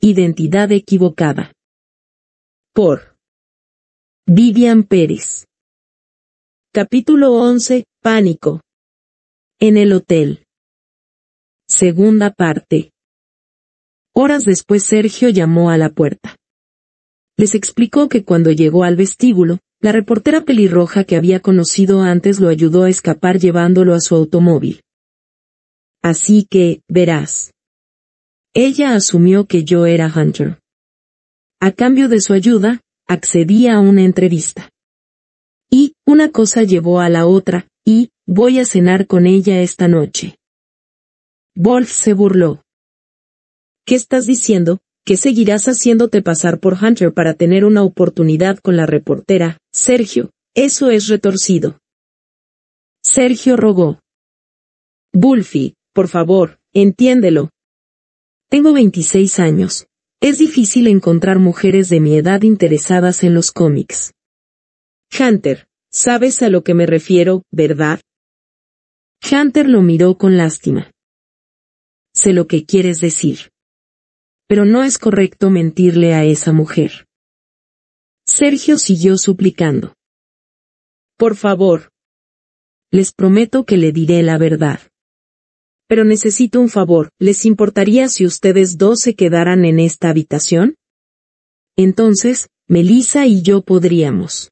Identidad equivocada. Por Vivian Pérez. Capítulo 11. Pánico. En el hotel. Segunda parte. Horas después Sergio llamó a la puerta. Les explicó que cuando llegó al vestíbulo, la reportera pelirroja que había conocido antes lo ayudó a escapar llevándolo a su automóvil. Así que, verás. Ella asumió que yo era Hunter. A cambio de su ayuda, accedí a una entrevista. Y, una cosa llevó a la otra, y, voy a cenar con ella esta noche. Wolf se burló. ¿Qué estás diciendo, que seguirás haciéndote pasar por Hunter para tener una oportunidad con la reportera, Sergio, eso es retorcido. Sergio rogó. Bulfi, por favor, entiéndelo. Tengo 26 años. Es difícil encontrar mujeres de mi edad interesadas en los cómics. Hunter, sabes a lo que me refiero, ¿verdad? Hunter lo miró con lástima. Sé lo que quieres decir pero no es correcto mentirle a esa mujer. Sergio siguió suplicando. Por favor. Les prometo que le diré la verdad. Pero necesito un favor, ¿les importaría si ustedes dos se quedaran en esta habitación? Entonces, Melissa y yo podríamos.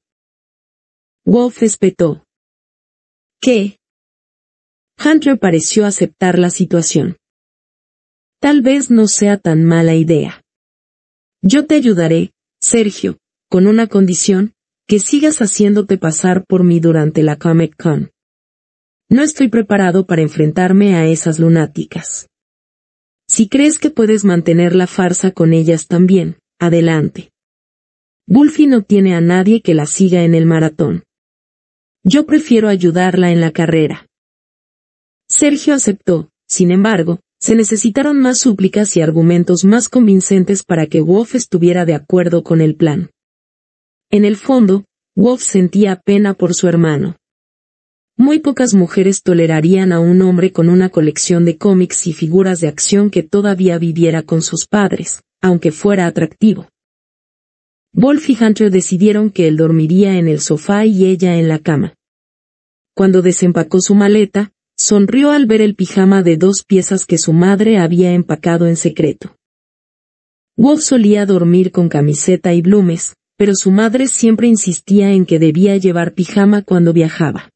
Wolf espetó. ¿Qué? Hunter pareció aceptar la situación. Tal vez no sea tan mala idea. Yo te ayudaré, Sergio, con una condición, que sigas haciéndote pasar por mí durante la Comic Con. No estoy preparado para enfrentarme a esas lunáticas. Si crees que puedes mantener la farsa con ellas también, adelante. Bulfi no tiene a nadie que la siga en el maratón. Yo prefiero ayudarla en la carrera. Sergio aceptó, sin embargo, se necesitaron más súplicas y argumentos más convincentes para que Wolf estuviera de acuerdo con el plan. En el fondo, Wolf sentía pena por su hermano. Muy pocas mujeres tolerarían a un hombre con una colección de cómics y figuras de acción que todavía viviera con sus padres, aunque fuera atractivo. Wolf y Hunter decidieron que él dormiría en el sofá y ella en la cama. Cuando desempacó su maleta, Sonrió al ver el pijama de dos piezas que su madre había empacado en secreto. Wolf solía dormir con camiseta y blumes, pero su madre siempre insistía en que debía llevar pijama cuando viajaba.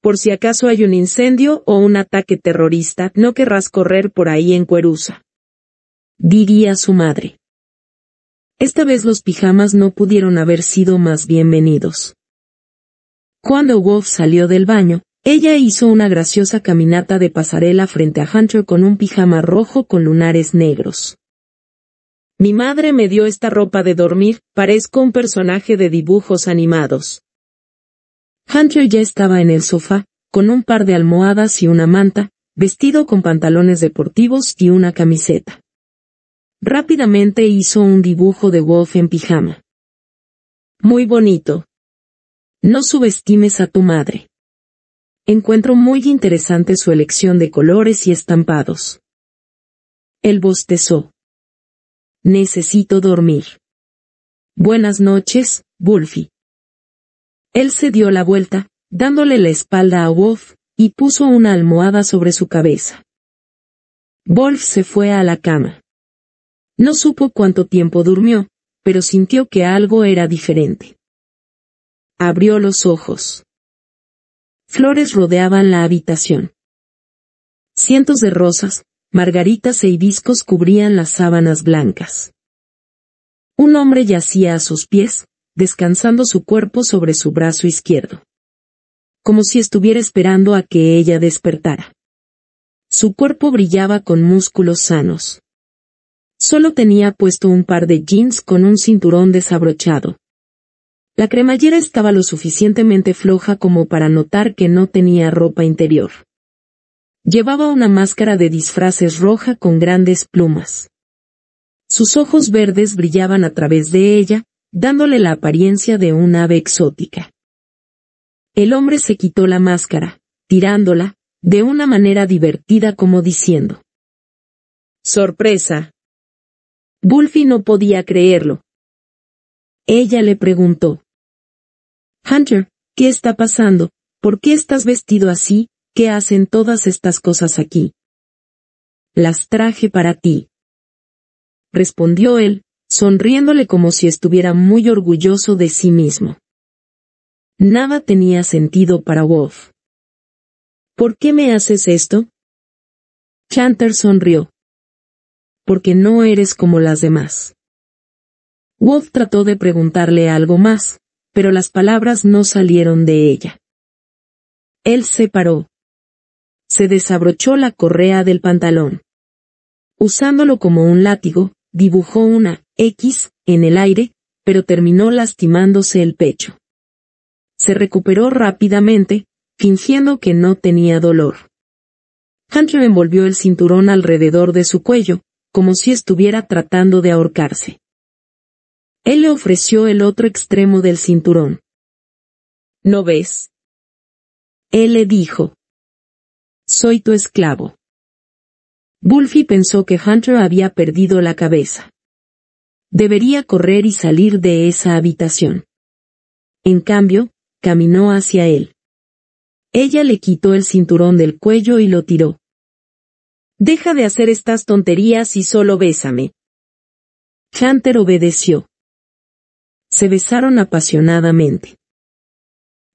Por si acaso hay un incendio o un ataque terrorista, no querrás correr por ahí en Cueruza», Diría su madre. Esta vez los pijamas no pudieron haber sido más bienvenidos. Cuando Wolf salió del baño, ella hizo una graciosa caminata de pasarela frente a Hunter con un pijama rojo con lunares negros. Mi madre me dio esta ropa de dormir, parezco un personaje de dibujos animados. Hunter ya estaba en el sofá, con un par de almohadas y una manta, vestido con pantalones deportivos y una camiseta. Rápidamente hizo un dibujo de Wolf en pijama. Muy bonito. No subestimes a tu madre. Encuentro muy interesante su elección de colores y estampados. El bostezó. Necesito dormir. Buenas noches, Wolfie. Él se dio la vuelta, dándole la espalda a Wolf, y puso una almohada sobre su cabeza. Wolf se fue a la cama. No supo cuánto tiempo durmió, pero sintió que algo era diferente. Abrió los ojos. Flores rodeaban la habitación. Cientos de rosas, margaritas e hibiscos cubrían las sábanas blancas. Un hombre yacía a sus pies, descansando su cuerpo sobre su brazo izquierdo. Como si estuviera esperando a que ella despertara. Su cuerpo brillaba con músculos sanos. Solo tenía puesto un par de jeans con un cinturón desabrochado. La cremallera estaba lo suficientemente floja como para notar que no tenía ropa interior. Llevaba una máscara de disfraces roja con grandes plumas. Sus ojos verdes brillaban a través de ella, dándole la apariencia de un ave exótica. El hombre se quitó la máscara, tirándola, de una manera divertida como diciendo. Sorpresa. Bulfi no podía creerlo. Ella le preguntó. Hunter, ¿qué está pasando? ¿Por qué estás vestido así? ¿Qué hacen todas estas cosas aquí? Las traje para ti. Respondió él, sonriéndole como si estuviera muy orgulloso de sí mismo. Nada tenía sentido para Wolf. ¿Por qué me haces esto? Chanter sonrió. Porque no eres como las demás. Wolf trató de preguntarle algo más, pero las palabras no salieron de ella. Él se paró. Se desabrochó la correa del pantalón. Usándolo como un látigo, dibujó una X en el aire, pero terminó lastimándose el pecho. Se recuperó rápidamente, fingiendo que no tenía dolor. Hunter envolvió el cinturón alrededor de su cuello, como si estuviera tratando de ahorcarse. Él le ofreció el otro extremo del cinturón. ¿No ves? Él le dijo. Soy tu esclavo. Bulfi pensó que Hunter había perdido la cabeza. Debería correr y salir de esa habitación. En cambio, caminó hacia él. Ella le quitó el cinturón del cuello y lo tiró. Deja de hacer estas tonterías y solo bésame. Hunter obedeció. Se besaron apasionadamente.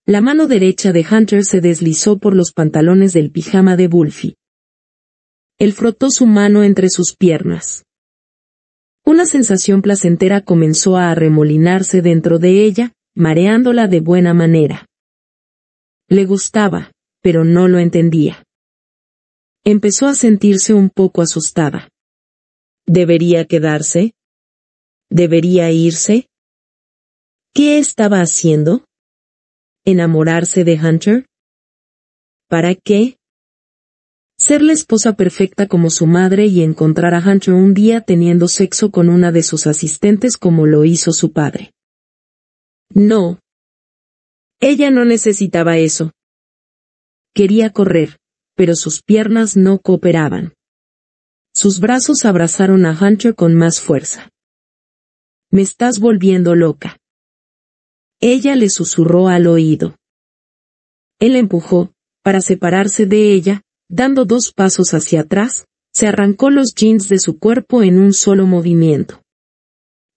La mano derecha de Hunter se deslizó por los pantalones del pijama de Bulfi. Él frotó su mano entre sus piernas. Una sensación placentera comenzó a arremolinarse dentro de ella, mareándola de buena manera. Le gustaba, pero no lo entendía. Empezó a sentirse un poco asustada. ¿Debería quedarse? ¿Debería irse? ¿Qué estaba haciendo? ¿Enamorarse de Hunter? ¿Para qué? Ser la esposa perfecta como su madre y encontrar a Hunter un día teniendo sexo con una de sus asistentes como lo hizo su padre. No. Ella no necesitaba eso. Quería correr, pero sus piernas no cooperaban. Sus brazos abrazaron a Hunter con más fuerza. Me estás volviendo loca. Ella le susurró al oído. Él empujó, para separarse de ella, dando dos pasos hacia atrás, se arrancó los jeans de su cuerpo en un solo movimiento.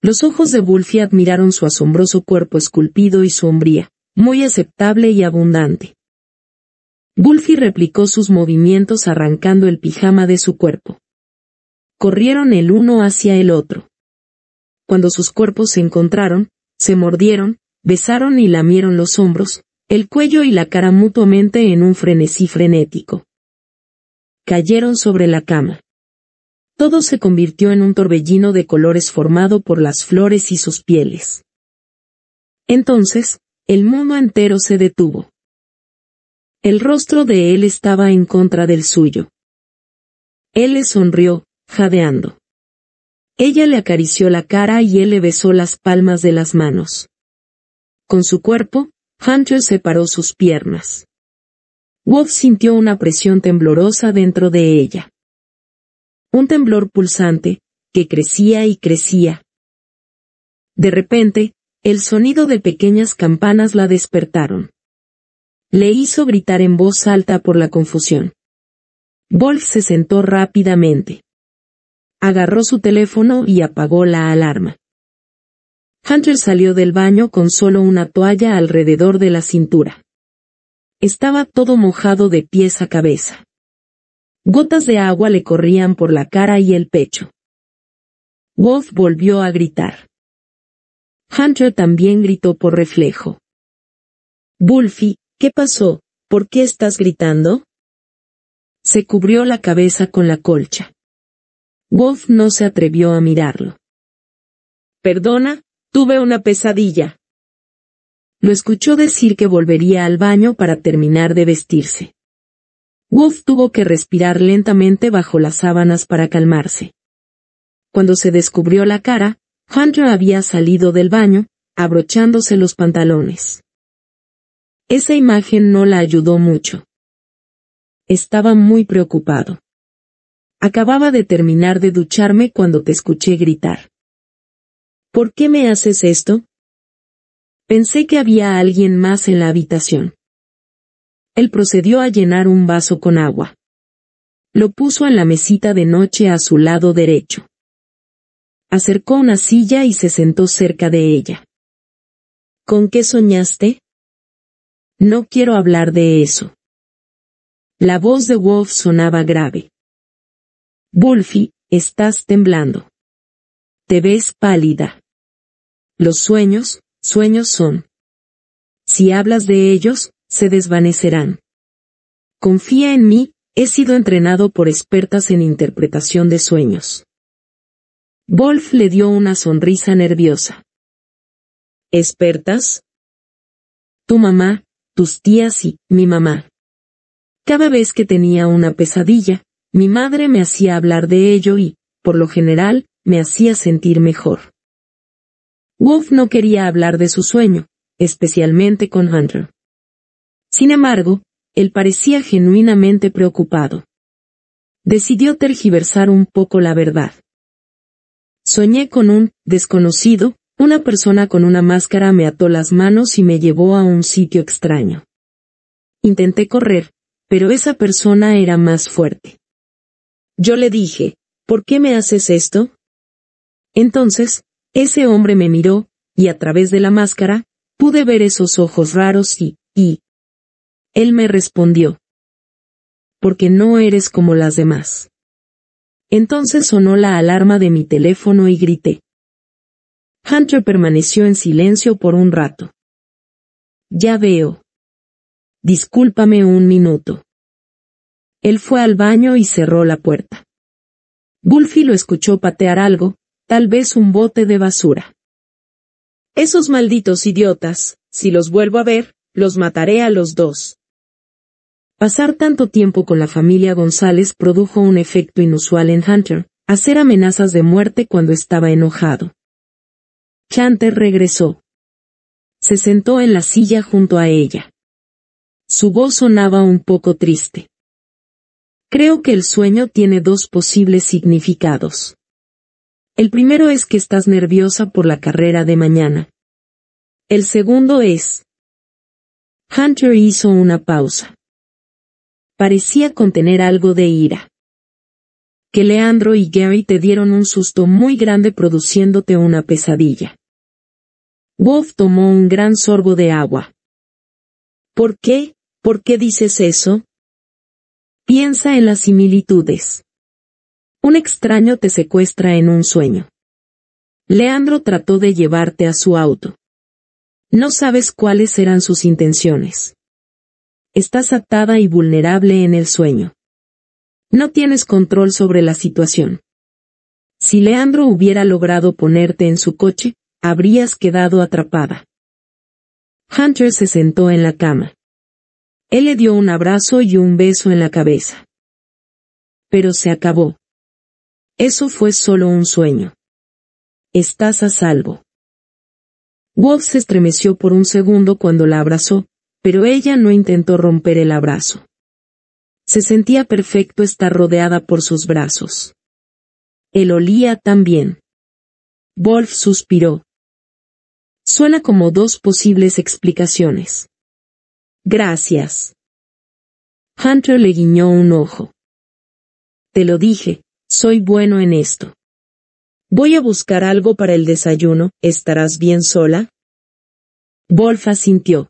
Los ojos de Bulfi admiraron su asombroso cuerpo esculpido y sombría, muy aceptable y abundante. Bulfi replicó sus movimientos arrancando el pijama de su cuerpo. Corrieron el uno hacia el otro. Cuando sus cuerpos se encontraron, se mordieron, besaron y lamieron los hombros, el cuello y la cara mutuamente en un frenesí frenético. Cayeron sobre la cama. Todo se convirtió en un torbellino de colores formado por las flores y sus pieles. Entonces, el mundo entero se detuvo. El rostro de él estaba en contra del suyo. Él le sonrió, jadeando. Ella le acarició la cara y él le besó las palmas de las manos. Con su cuerpo, Hunter separó sus piernas. Wolf sintió una presión temblorosa dentro de ella. Un temblor pulsante, que crecía y crecía. De repente, el sonido de pequeñas campanas la despertaron. Le hizo gritar en voz alta por la confusión. Wolf se sentó rápidamente. Agarró su teléfono y apagó la alarma. Hunter salió del baño con solo una toalla alrededor de la cintura. Estaba todo mojado de pies a cabeza. Gotas de agua le corrían por la cara y el pecho. Wolf volvió a gritar. Hunter también gritó por reflejo. Bulfi, ¿qué pasó? ¿Por qué estás gritando? Se cubrió la cabeza con la colcha. Wolf no se atrevió a mirarlo. Perdona, Tuve una pesadilla. Lo escuchó decir que volvería al baño para terminar de vestirse. Wolf tuvo que respirar lentamente bajo las sábanas para calmarse. Cuando se descubrió la cara, Hunter había salido del baño, abrochándose los pantalones. Esa imagen no la ayudó mucho. Estaba muy preocupado. Acababa de terminar de ducharme cuando te escuché gritar. ¿Por qué me haces esto? Pensé que había alguien más en la habitación. Él procedió a llenar un vaso con agua. Lo puso en la mesita de noche a su lado derecho. Acercó una silla y se sentó cerca de ella. ¿Con qué soñaste? No quiero hablar de eso. La voz de Wolf sonaba grave. Wolfie, estás temblando. Te ves pálida. Los sueños, sueños son. Si hablas de ellos, se desvanecerán. Confía en mí, he sido entrenado por expertas en interpretación de sueños. Wolf le dio una sonrisa nerviosa. ¿Expertas? Tu mamá, tus tías y mi mamá. Cada vez que tenía una pesadilla, mi madre me hacía hablar de ello y, por lo general, me hacía sentir mejor. Wolf no quería hablar de su sueño, especialmente con Hunter. Sin embargo, él parecía genuinamente preocupado. Decidió tergiversar un poco la verdad. Soñé con un desconocido, una persona con una máscara me ató las manos y me llevó a un sitio extraño. Intenté correr, pero esa persona era más fuerte. Yo le dije, ¿por qué me haces esto? Entonces, ese hombre me miró, y a través de la máscara, pude ver esos ojos raros y, y... Él me respondió. Porque no eres como las demás. Entonces sonó la alarma de mi teléfono y grité. Hunter permaneció en silencio por un rato. Ya veo. Discúlpame un minuto. Él fue al baño y cerró la puerta. Bulfi lo escuchó patear algo, tal vez un bote de basura. Esos malditos idiotas, si los vuelvo a ver, los mataré a los dos. Pasar tanto tiempo con la familia González produjo un efecto inusual en Hunter, hacer amenazas de muerte cuando estaba enojado. Chanter regresó. Se sentó en la silla junto a ella. Su voz sonaba un poco triste. Creo que el sueño tiene dos posibles significados. El primero es que estás nerviosa por la carrera de mañana. El segundo es. Hunter hizo una pausa. Parecía contener algo de ira. Que Leandro y Gary te dieron un susto muy grande produciéndote una pesadilla. Wolf tomó un gran sorbo de agua. ¿Por qué? ¿Por qué dices eso? Piensa en las similitudes. Un extraño te secuestra en un sueño. Leandro trató de llevarte a su auto. No sabes cuáles eran sus intenciones. Estás atada y vulnerable en el sueño. No tienes control sobre la situación. Si Leandro hubiera logrado ponerte en su coche, habrías quedado atrapada. Hunter se sentó en la cama. Él le dio un abrazo y un beso en la cabeza. Pero se acabó. Eso fue solo un sueño. Estás a salvo. Wolf se estremeció por un segundo cuando la abrazó, pero ella no intentó romper el abrazo. Se sentía perfecto estar rodeada por sus brazos. Él olía también. Wolf suspiró. Suena como dos posibles explicaciones. Gracias. Hunter le guiñó un ojo. Te lo dije, soy bueno en esto. Voy a buscar algo para el desayuno, ¿estarás bien sola? Wolf asintió.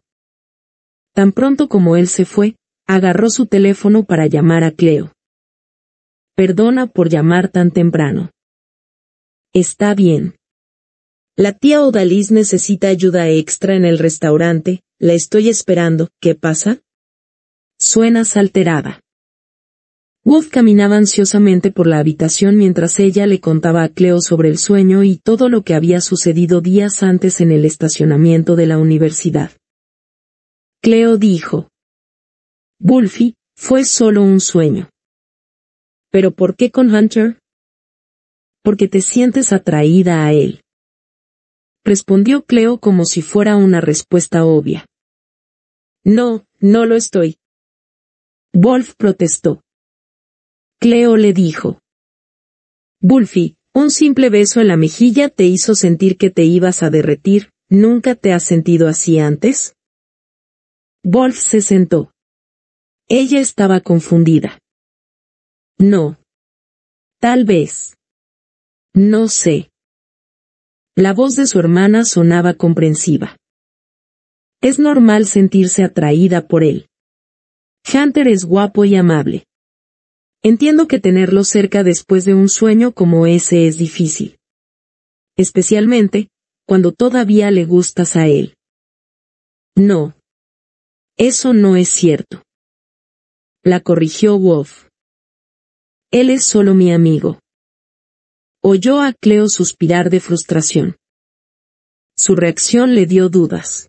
Tan pronto como él se fue, agarró su teléfono para llamar a Cleo. Perdona por llamar tan temprano. Está bien. La tía Odalis necesita ayuda extra en el restaurante, la estoy esperando, ¿qué pasa? —Suena alterada. Wolf caminaba ansiosamente por la habitación mientras ella le contaba a Cleo sobre el sueño y todo lo que había sucedido días antes en el estacionamiento de la universidad. Cleo dijo. Wolfie, fue solo un sueño. ¿Pero por qué con Hunter? Porque te sientes atraída a él. Respondió Cleo como si fuera una respuesta obvia. No, no lo estoy. Wolf protestó. Cleo le dijo. Bulfi, un simple beso en la mejilla te hizo sentir que te ibas a derretir, ¿nunca te has sentido así antes? Wolf se sentó. Ella estaba confundida. No. Tal vez. No sé. La voz de su hermana sonaba comprensiva. Es normal sentirse atraída por él. Hunter es guapo y amable. Entiendo que tenerlo cerca después de un sueño como ese es difícil. Especialmente, cuando todavía le gustas a él. No. Eso no es cierto. La corrigió Wolf. Él es solo mi amigo. Oyó a Cleo suspirar de frustración. Su reacción le dio dudas.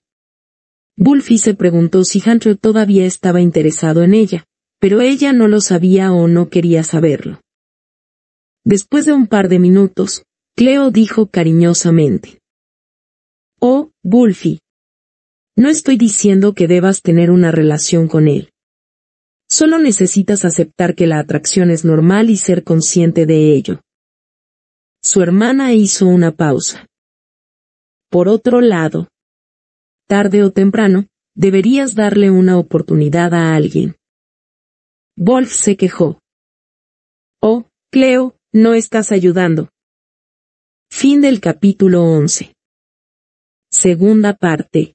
Bulfi se preguntó si Hunter todavía estaba interesado en ella, pero ella no lo sabía o no quería saberlo. Después de un par de minutos, Cleo dijo cariñosamente. Oh, Bulfi. No estoy diciendo que debas tener una relación con él. Solo necesitas aceptar que la atracción es normal y ser consciente de ello. Su hermana hizo una pausa. Por otro lado, tarde o temprano, deberías darle una oportunidad a alguien. Wolf se quejó. Oh, Cleo, no estás ayudando. Fin del capítulo 11. Segunda parte.